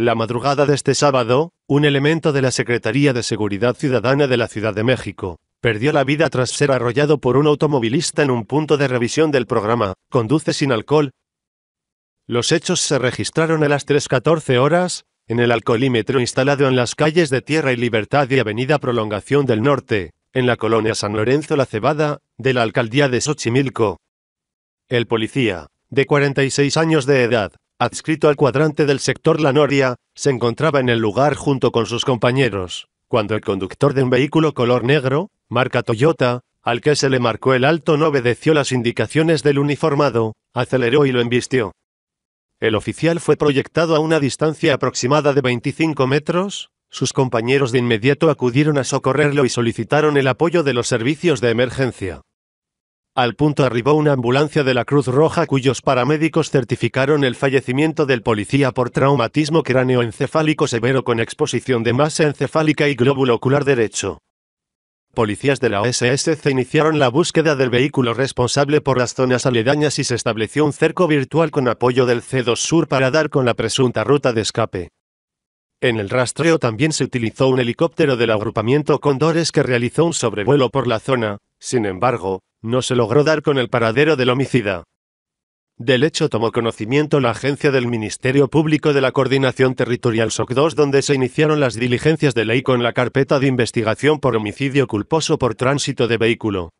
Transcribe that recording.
La madrugada de este sábado, un elemento de la Secretaría de Seguridad Ciudadana de la Ciudad de México perdió la vida tras ser arrollado por un automovilista en un punto de revisión del programa Conduce sin alcohol. Los hechos se registraron a las 3.14 horas, en el alcoholímetro instalado en las calles de Tierra y Libertad y Avenida Prolongación del Norte, en la colonia San Lorenzo La Cebada, de la alcaldía de Xochimilco. El policía, de 46 años de edad, adscrito al cuadrante del sector La Noria, se encontraba en el lugar junto con sus compañeros, cuando el conductor de un vehículo color negro, marca Toyota, al que se le marcó el alto no obedeció las indicaciones del uniformado, aceleró y lo embistió. El oficial fue proyectado a una distancia aproximada de 25 metros, sus compañeros de inmediato acudieron a socorrerlo y solicitaron el apoyo de los servicios de emergencia. Al punto arribó una ambulancia de la Cruz Roja cuyos paramédicos certificaron el fallecimiento del policía por traumatismo cráneoencefálico severo con exposición de masa encefálica y glóbulo ocular derecho. Policías de la OSSC iniciaron la búsqueda del vehículo responsable por las zonas aledañas y se estableció un cerco virtual con apoyo del C2 Sur para dar con la presunta ruta de escape. En el rastreo también se utilizó un helicóptero del agrupamiento Condores que realizó un sobrevuelo por la zona, sin embargo, no se logró dar con el paradero del homicida. Del hecho tomó conocimiento la agencia del Ministerio Público de la Coordinación Territorial SOC 2 donde se iniciaron las diligencias de ley con la carpeta de investigación por homicidio culposo por tránsito de vehículo.